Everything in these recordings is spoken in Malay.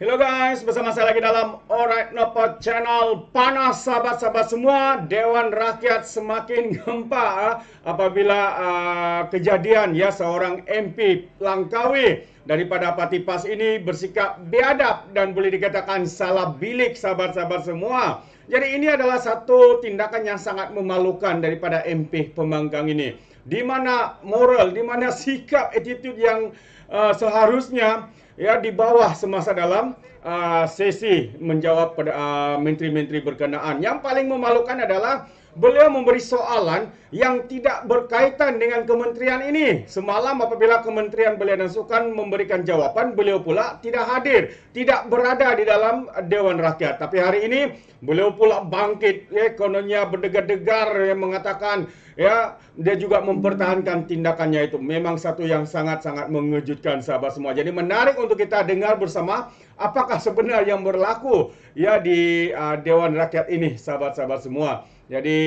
Hello guys, bersama saya lagi dalam Orek Nopot Channel Panas sahabat-sahabat semua Dewan Rakyat semakin gempa ah, apabila uh, kejadian ya seorang MP Langkawi daripada Pati Pas ini bersikap biadab dan boleh dikatakan salah bilik sahabat-sahabat semua Jadi ini adalah satu tindakan yang sangat memalukan daripada MP Pembangkang ini di mana moral, di mana sikap, attitude yang uh, seharusnya ya di bawah semasa dalam uh, sesi menjawab pada uh, menteri-menteri berkenaan. Yang paling memalukan adalah beliau memberi soalan yang tidak berkaitan dengan kementerian ini. Semalam apabila kementerian belia dan sukan memberikan jawaban, beliau pula tidak hadir, tidak berada di dalam eh, Dewan Rakyat. Tapi hari ini beliau pula bangkit, ekonominya ya, berdegar-degar yang mengatakan ya dia juga mempertahankan tindakannya itu. Memang satu yang sangat-sangat mengejutkan sahabat semua. Jadi menarik untuk kita dengar bersama apakah sebenarnya yang berlaku ya di uh, Dewan Rakyat ini sahabat-sahabat semua. Jadi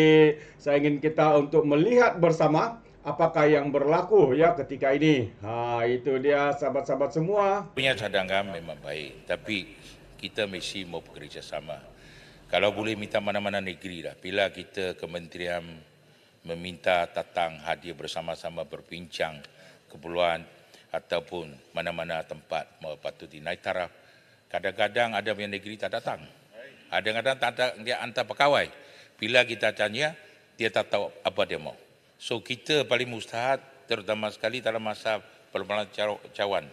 saya ingin kita untuk melihat bersama apakah yang berlaku ya ketika ini. Ha itu dia sahabat-sahabat semua. Punya cadangan memang baik tapi kita mesti mau bekerja sama. Kalau boleh minta mana-mana negeri lah. Bila kita kementerian meminta datang hadir bersama-sama berbincang keperluan ataupun mana-mana tempat patut dinaik taraf Kadang-kadang ada punya negeri tak datang. Ada kadang-kadang tak, dia hantar pegawai. Bila kita tanya, dia tak tahu apa dia mau. So kita paling mustahat terutama sekali dalam masa perbualan cawan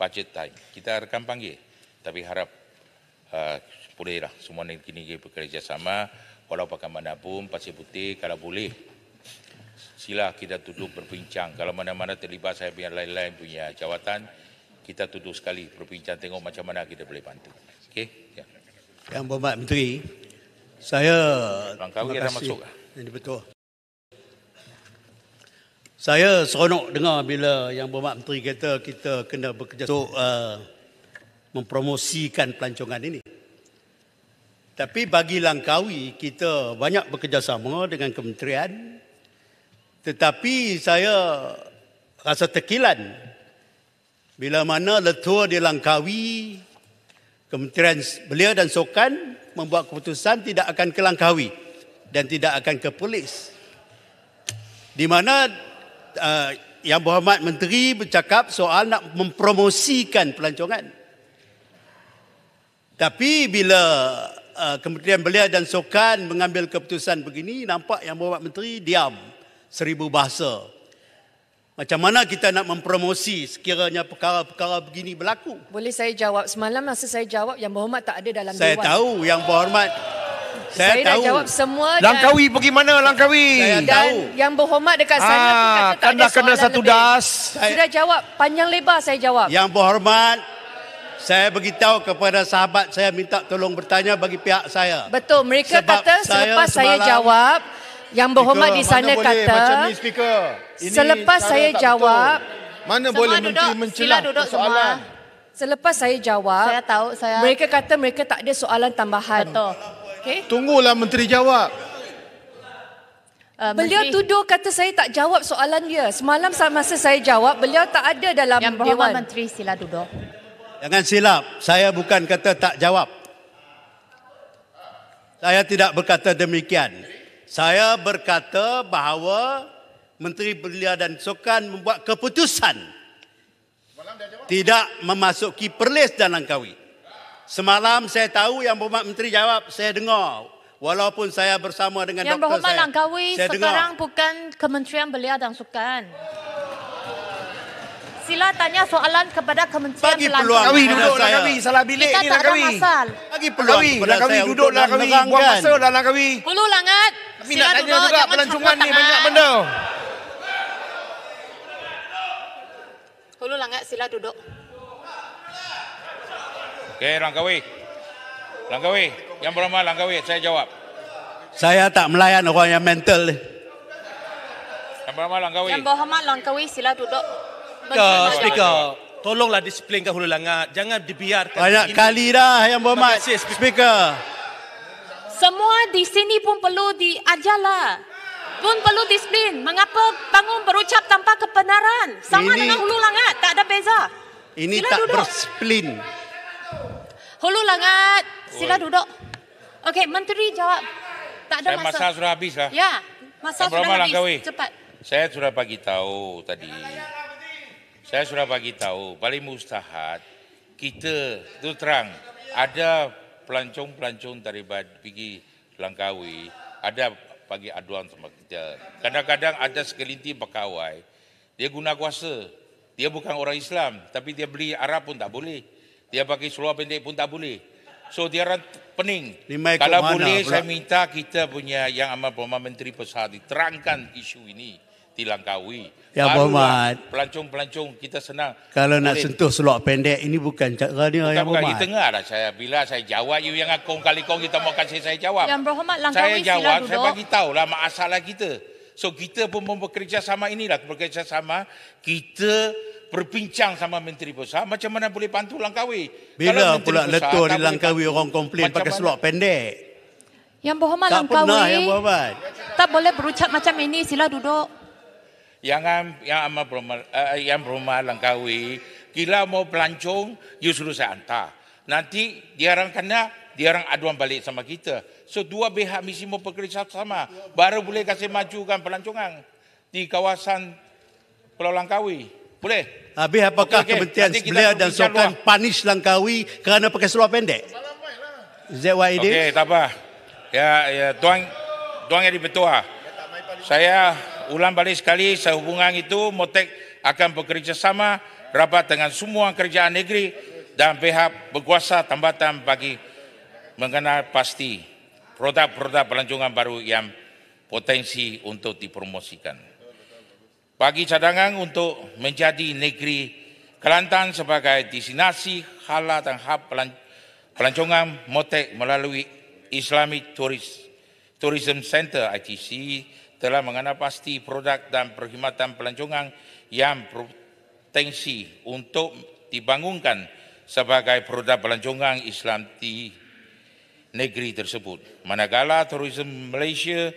budget time. Kita akan panggil tapi harap uh, bolehlah semua negeri-negeri bekerja sama walau bagaimanapun pasir putih kalau boleh sila kita duduk berbincang kalau mana-mana terlibat saya punya lain-lain punya jawatan kita tuduh sekali perbincangan tengok macam mana kita boleh bantu. Okey. Ya. Yang bapak menteri, saya Langkawi dah masuk. Ini betul. Saya seronok dengar bila yang bapak menteri kata kita kena bekerja untuk uh, mempromosikan pelancongan ini. Tapi bagi Langkawi kita banyak bekerjasama dengan kementerian tetapi saya rasa terkilan bila mana letua di Langkawi, Kementerian Belia dan Sokan membuat keputusan tidak akan ke Langkawi dan tidak akan ke polis. Di mana uh, Yang Berhormat Menteri bercakap soal nak mempromosikan pelancongan. Tapi bila uh, Kementerian Belia dan Sokan mengambil keputusan begini, nampak Yang Berhormat Menteri diam seribu bahasa. Macam mana kita nak mempromosi sekiranya perkara-perkara begini berlaku? Boleh saya jawab? Semalam masa saya jawab, Yang Berhormat tak ada dalam saya Dewan. Saya tahu, Yang Berhormat. Saya, saya tahu. dah jawab semua. Langkawi dan... pergi Langkawi? Saya dan tahu. Yang Berhormat dekat ah, sana, ah, pun kata tak kena, ada kena satu das. Saya... Sudah jawab, panjang lebar saya jawab. Yang Berhormat, saya beritahu kepada sahabat saya minta tolong bertanya bagi pihak saya. Betul, mereka Sebab kata selepas saya, semalam, saya jawab, yang berhormat speaker, di sana kata, selepas saya jawab, mana semua boleh menteri mencelah soalan. Semua. Selepas saya jawab, saya tahu, saya... mereka kata mereka tak ada soalan tambahan. Betul. Okay. Tunggulah menteri jawab. Uh, beliau menteri. tuduh kata saya tak jawab soalan dia. Semalam masa saya jawab, beliau tak ada dalam Yang berhormat. Dewan Menteri sila duduk. Jangan silap, saya bukan kata tak jawab. Saya tidak berkata Demikian saya berkata bahawa Menteri Belia dan Sukan membuat keputusan tidak memasuki Perlis dan Langkawi. Semalam saya tahu yang bapak Menteri jawab, saya dengar. Walaupun saya bersama dengan yang doktor saya. Yang bapak Langkawi sekarang dengar. bukan Kementerian Belia dan Sukan. Sila tanya soalan kepada Kementerian Bagi peluang Langkawi duduk saya. Langkawi, salah bilik Kita ni Langkawi. Kita tak ada masalah. Bagi peluang Langkawi, Langkawi duduk Langkawi, buang masa dah Langkawi. Ulu langat. Tapi Sila nak tanya dulu, juga pelancongan ni tangan. banyak benda. Hulu langat sila duduk. Okey, Langkawi. Langkawi, yang berama Langkawi, saya jawab. Saya tak melayan orang yang mental ni. Yang berama Langkawi. Yang berama Langkawi, sila duduk. Ya, speaker. Tolonglah disiplinkan Hulu Langat. Jangan dibiarkan. Banyak kali dah yang berhormat. speaker. Semua di sini pun perlu diajarlah. Pun perlu disiplin. Mengapa bangun berucap tanpa kebenaran? Sama ini, dengan hulu langat. Tak ada beza. Ini sila tak duduk. bersiplin. Hulu langat. Sila Oi. duduk. Okey, menteri jawab. Tak ada Saya masa. Masa sudah habis lah. Ya, masa Saya sudah habis. Langkawi. Cepat. Saya sudah bagi tahu tadi. Saya sudah bagi tahu paling mustahat kita terus terang ada pelancong-pelancong dari pergi Langkawi ada bagi aduan sama kita. Kadang-kadang ada segelintir pekawai dia guna kuasa. Dia bukan orang Islam tapi dia beli Arab pun tak boleh. Dia pakai seluar pendek pun tak boleh. So dia orang pening. Kalau boleh pula? saya minta kita punya yang amat Perdana Menteri Pesah terangkan isu ini di Langkawi. Ya Muhammad. Pelancong-pelancong kita senang. Kalau nak sentuh seluar pendek ini bukan cara dia Ya Muhammad. Di tengah dah saya bila saya jawab you yang akong kali kong kita mau kasih saya jawab. Yang ya, Muhammad Langkawi saya jawab, sila duduk. Saya bagi tahu lah masalah kita. So kita pun bekerja sama inilah bekerja sama kita berbincang sama Menteri Besar. macam mana boleh bantu Langkawi. Bila Kalau pula Pusat, letur di Langkawi orang komplain pakai seluar pendek. Yang Muhammad Langkawi. Tak boleh berucap macam ini sila duduk yang yang ama berumah eh, uh, eh, yang berumah langkawi kila mau pelancong you suruh saya hantar nanti diarang kena orang aduan balik sama kita so dua pihak mesti mau bekerja sama baru boleh kasih majukan pelancongan di kawasan Pulau Langkawi boleh Habis apakah okay, okay. kementerian sebelah dan sokan panis Langkawi kerana pakai seluar pendek? ZYD? Okey, tak apa. Ya, ya, tuan, tuan yang dipetua. Ah. Saya, ulang balik sekali sehubungan itu Motek akan bekerjasama rapat dengan semua kerjaan negeri dan pihak berkuasa tambatan bagi mengenal pasti produk-produk pelancongan baru yang potensi untuk dipromosikan. Bagi cadangan untuk menjadi negeri Kelantan sebagai destinasi hala dan hub pelancongan Motek melalui Islamic Tourist, Tourism Center ITC telah mengenal pasti produk dan perkhidmatan pelancongan yang potensi untuk dibangunkan sebagai produk pelancongan Islam di negeri tersebut. Manakala Tourism Malaysia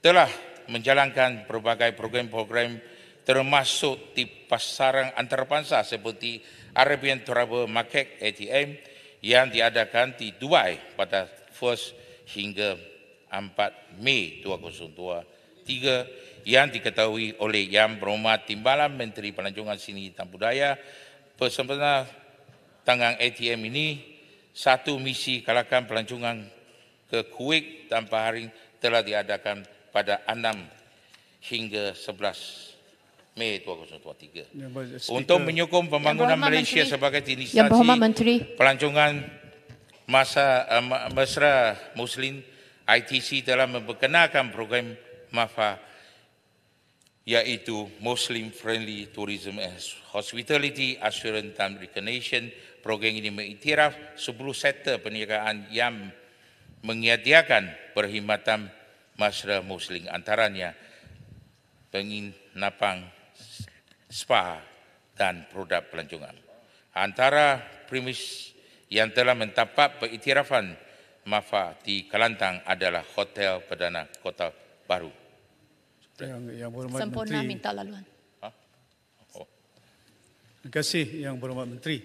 telah menjalankan berbagai program-program termasuk di pasaran antarabangsa seperti Arabian Travel Market ATM yang diadakan di Dubai pada 1 hingga 4 Mei 2022 ketiga yang diketahui oleh Yang Berhormat Timbalan Menteri Pelancongan Seni dan Budaya Pesempena tanggang ATM ini satu misi kalakan pelancongan ke Kuwait tanpa hari telah diadakan pada 6 hingga 11 Mei 2023. Untuk menyokong pembangunan Malaysia Menteri. sebagai destinasi pelancongan masa uh, mesra Muslim, ITC telah memperkenalkan program MAFA yaitu Muslim Friendly Tourism and Hospitality Assurance dan Recognition. Program ini mengiktiraf 10 sektor perniagaan yang menyediakan perkhidmatan masyarakat Muslim antaranya penginapan spa dan produk pelancongan. Antara premis yang telah mentapak pengiktirafan MAFA di Kelantan adalah Hotel Perdana Kota Baru. Yang, yang berhormat Sempurna Menteri. minta laluan. Oh. Terima kasih Yang Berhormat Menteri.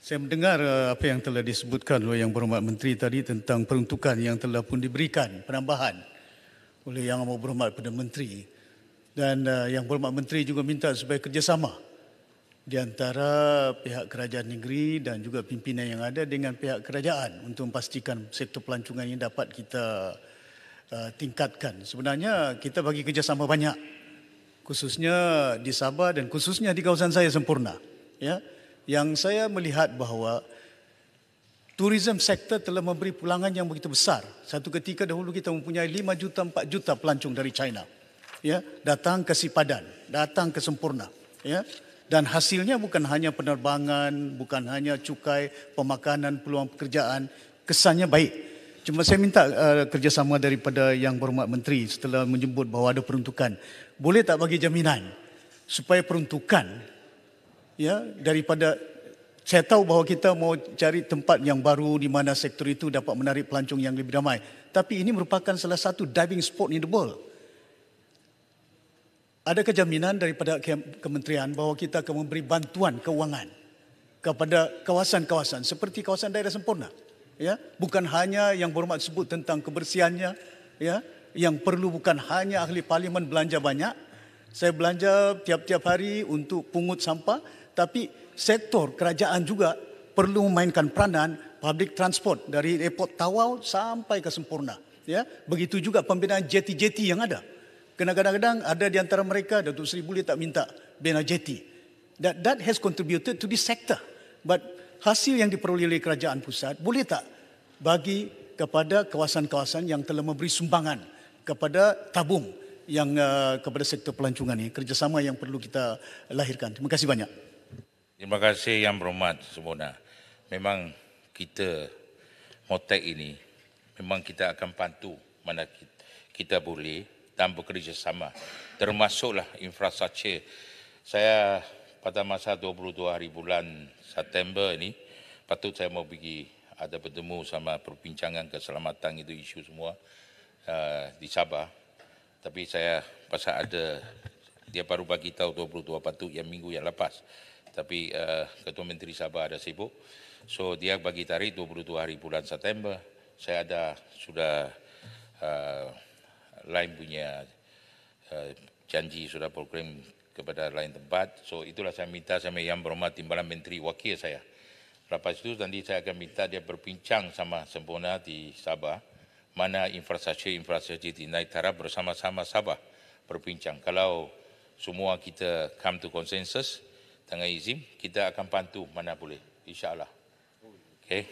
Saya mendengar uh, apa yang telah disebutkan oleh Yang Berhormat Menteri tadi tentang peruntukan yang telah pun diberikan penambahan oleh Yang Berhormat Perdana Menteri dan uh, Yang Berhormat Menteri juga minta supaya kerjasama di antara pihak kerajaan negeri dan juga pimpinan yang ada dengan pihak kerajaan untuk memastikan sektor pelancongan ini dapat kita tingkatkan. Sebenarnya kita bagi kerjasama banyak khususnya di Sabah dan khususnya di kawasan saya sempurna. Ya, yang saya melihat bahawa tourism sektor telah memberi pulangan yang begitu besar. Satu ketika dahulu kita mempunyai 5 juta 4 juta pelancong dari China. Ya, datang ke Sipadan, datang ke Sempurna. Ya, dan hasilnya bukan hanya penerbangan, bukan hanya cukai, pemakanan, peluang pekerjaan, kesannya baik. Cuma saya minta uh, kerjasama daripada Yang Berhormat Menteri setelah menyebut bahawa ada peruntukan. Boleh tak bagi jaminan supaya peruntukan ya daripada saya tahu bahawa kita mau cari tempat yang baru di mana sektor itu dapat menarik pelancong yang lebih ramai. Tapi ini merupakan salah satu diving spot in the world. Ada kejaminan daripada kementerian bahawa kita akan memberi bantuan kewangan kepada kawasan-kawasan seperti kawasan daerah sempurna ya bukan hanya yang berhormat sebut tentang kebersihannya ya yang perlu bukan hanya ahli parlimen belanja banyak saya belanja tiap-tiap hari untuk pungut sampah tapi sektor kerajaan juga perlu memainkan peranan public transport dari airport Tawau sampai ke Sempurna ya begitu juga pembinaan jeti-jeti yang ada kadang-kadang ada di antara mereka Datuk Seri Buli tak minta bina jeti that that has contributed to this sector but hasil yang diperoleh oleh kerajaan pusat boleh tak bagi kepada kawasan-kawasan yang telah memberi sumbangan kepada tabung yang uh, kepada sektor pelancongan ini kerjasama yang perlu kita lahirkan. Terima kasih banyak. Terima kasih yang berhormat semua. Memang kita Motek ini memang kita akan pantu mana kita boleh dan kerjasama termasuklah infrastruktur. Saya pada masa 22 hari bulan September ini patut saya mau pergi ada bertemu sama perbincangan keselamatan itu isu semua uh, di Sabah tapi saya pasal ada dia baru bagi tahu 22 patut yang minggu yang lepas tapi uh, ketua menteri Sabah ada sibuk so dia bagi tarikh 22 hari bulan September saya ada sudah uh, lain punya uh, janji sudah program kepada lain tempat. So itulah saya minta sama yang berhormat Timbalan Menteri Wakil saya. Lepas itu nanti saya akan minta dia berbincang sama sempurna di Sabah mana infrastruktur-infrastruktur di naik taraf bersama-sama Sabah berbincang. Kalau semua kita come to consensus dengan izin, kita akan bantu mana boleh. InsyaAllah. Okay.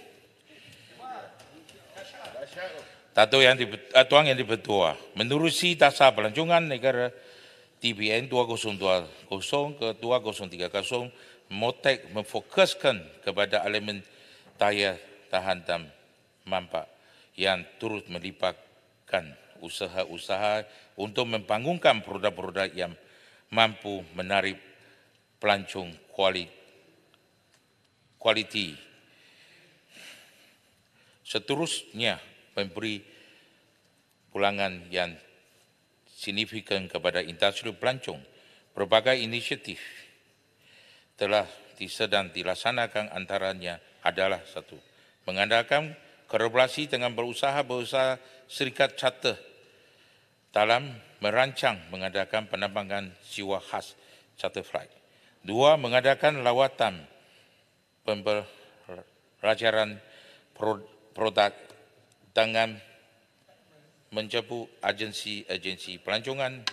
Tato yang di, eh, Tuan yang di Petua, menerusi dasar pelancongan negara TBN 2020 ke 2030, motek memfokuskan kepada elemen tayar tahan dan mampak yang turut melipatkan usaha-usaha untuk membangunkan produk-produk yang mampu menarik pelancong kualiti. Seterusnya memberi pulangan yang signifikan kepada industri pelancong, berbagai inisiatif telah disedang dilaksanakan antaranya adalah satu, mengandalkan korporasi dengan berusaha-berusaha serikat charter dalam merancang mengadakan penambangan siwa khas charter flight. Dua, mengadakan lawatan pembelajaran produk dengan mencabut agensi-agensi pelancongan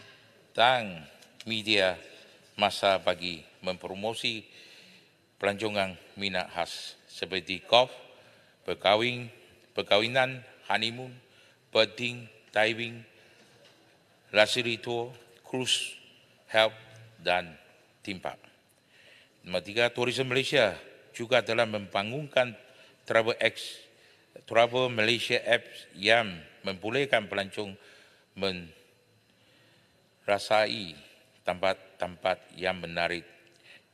dan media masa bagi mempromosi pelancongan minat khas seperti golf, perkahwin, perkahwinan, honeymoon, birding, diving, luxury tour, cruise, help dan timpak. Nombor Tourism Malaysia juga telah membangunkan Travel X, Travel Malaysia apps yang membolehkan pelancong merasai tempat-tempat yang menarik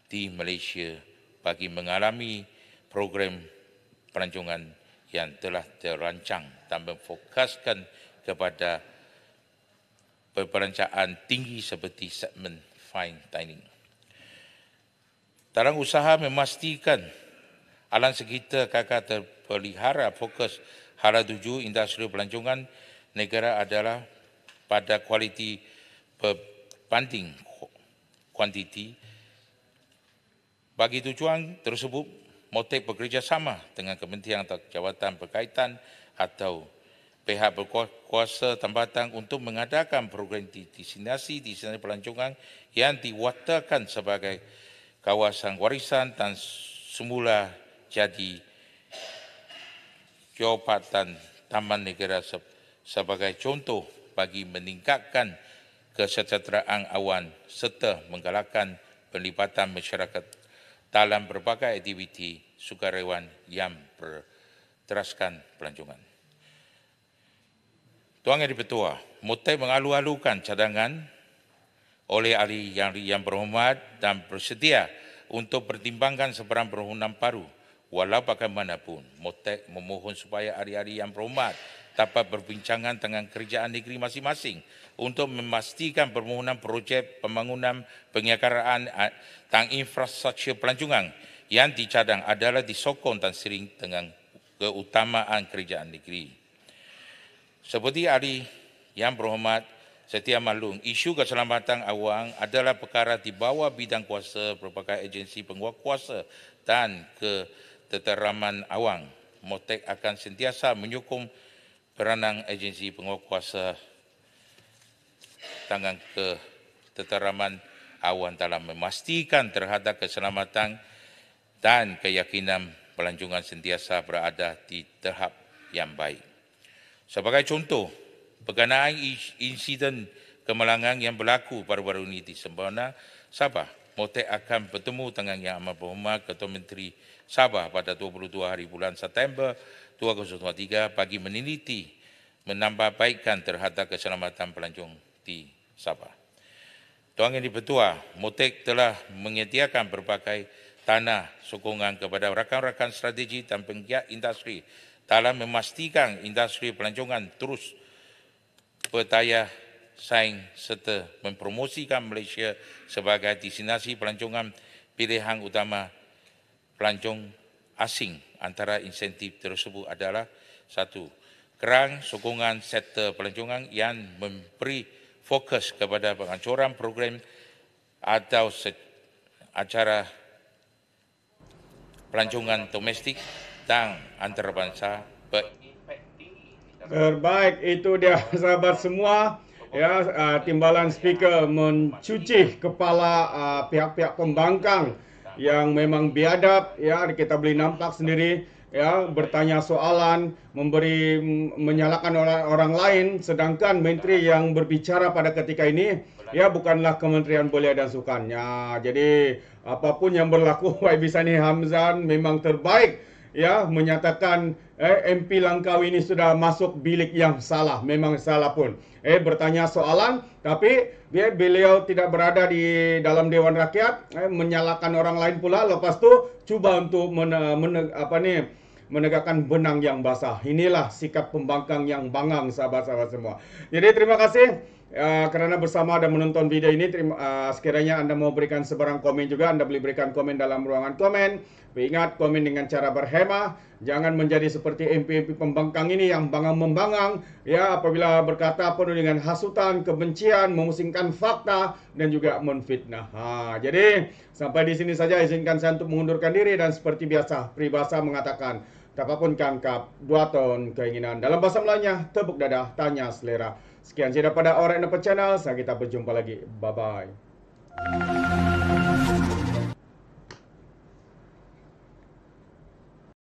di Malaysia bagi mengalami program pelancongan yang telah terancang dan memfokuskan kepada perbelanjaan tinggi seperti segmen fine dining. Dalam usaha memastikan alam sekitar kakak terpelihara fokus Hala tuju industri pelancongan negara adalah pada kualiti berbanding kuantiti. Bagi tujuan tersebut, motif bekerjasama dengan kementerian atau jawatan berkaitan atau pihak berkuasa tempatan untuk mengadakan program destinasi di sana pelancongan yang diwatakan sebagai kawasan warisan dan semula jadi Keopatan Taman Negara sebagai contoh bagi meningkatkan kesejahteraan awan serta menggalakkan pelibatan masyarakat dalam berbagai aktiviti sukarelawan yang berteraskan pelancongan. Tuan Yang Dipertua, Mutai mengalu-alukan cadangan oleh ahli yang, yang berhormat dan bersedia untuk pertimbangkan seberang berhunam paru walau bagaimanapun motek memohon supaya hari-hari yang berhormat dapat berbincangan dengan kerjaan negeri masing-masing untuk memastikan permohonan projek pembangunan penyekaraan dan infrastruktur pelancongan yang dicadang adalah disokong dan sering dengan keutamaan kerjaan negeri. Seperti hari yang berhormat Setia Malung, isu keselamatan awang adalah perkara di bawah bidang kuasa berbagai agensi penguasa dan ke Teteraman Awang. Motek akan sentiasa menyokong peranan agensi penguasa tangan ke Teteraman Awang dalam memastikan terhadap keselamatan dan keyakinan pelancongan sentiasa berada di tahap yang baik. Sebagai contoh, berkenaan insiden kemalangan yang berlaku baru-baru ini di Sembana, Sabah, Motek akan bertemu dengan Yang Amat Berhormat Ketua Menteri Sabah pada 22 hari bulan September 2023 bagi meniliti menambah baikkan terhadap keselamatan pelancong di Sabah. Tuan Yang Dipertua, Motek telah menyediakan berbagai tanah sokongan kepada rakan-rakan strategi dan penggiat industri dalam memastikan industri pelancongan terus bertaya saing serta mempromosikan Malaysia sebagai destinasi pelancongan pilihan utama pelancong asing antara insentif tersebut adalah satu, kerang sokongan sektor pelancongan yang memberi fokus kepada penghancuran program atau acara pelancongan domestik dan antarabangsa Terbaik itu dia sahabat semua ya ah, timbalan speaker mencuci kepala uh, pihak-pihak pembangkang yang memang biadab ya kita boleh nampak sendiri ya bertanya soalan memberi mm, menyalahkan orang, orang lain sedangkan menteri yang berbicara pada ketika ini ya bukanlah kementerian belia dan sukannya jadi apapun yang berlaku YB Sani Hamzan memang terbaik ya menyatakan eh, MP Langkawi ini sudah masuk bilik yang salah memang salah pun eh bertanya soalan tapi dia eh, beliau tidak berada di dalam dewan rakyat eh, menyalahkan orang lain pula lepas tu cuba untuk men, men apa nih menegakkan benang yang basah inilah sikap pembangkang yang bangang sahabat-sahabat semua jadi terima kasih Ah, kerana bersama dan menonton video ini terima, uh, sekiranya anda mau berikan sebarang komen juga anda boleh berikan komen dalam ruangan komen ingat komen dengan cara berhemah jangan menjadi seperti mp pembangkang ini yang bangang-membangang ya apabila berkata penuh dengan hasutan kebencian memusingkan fakta dan juga menfitnah ha, jadi sampai di sini saja izinkan saya untuk mengundurkan diri dan seperti biasa peribahasa mengatakan Siapapun kangkap, dua keinginan. Dalam bahasa Melayunya, tepuk dada, tanya selera. Sekian saja daripada Orang Depan Channel. Sekarang kita berjumpa lagi. Bye-bye.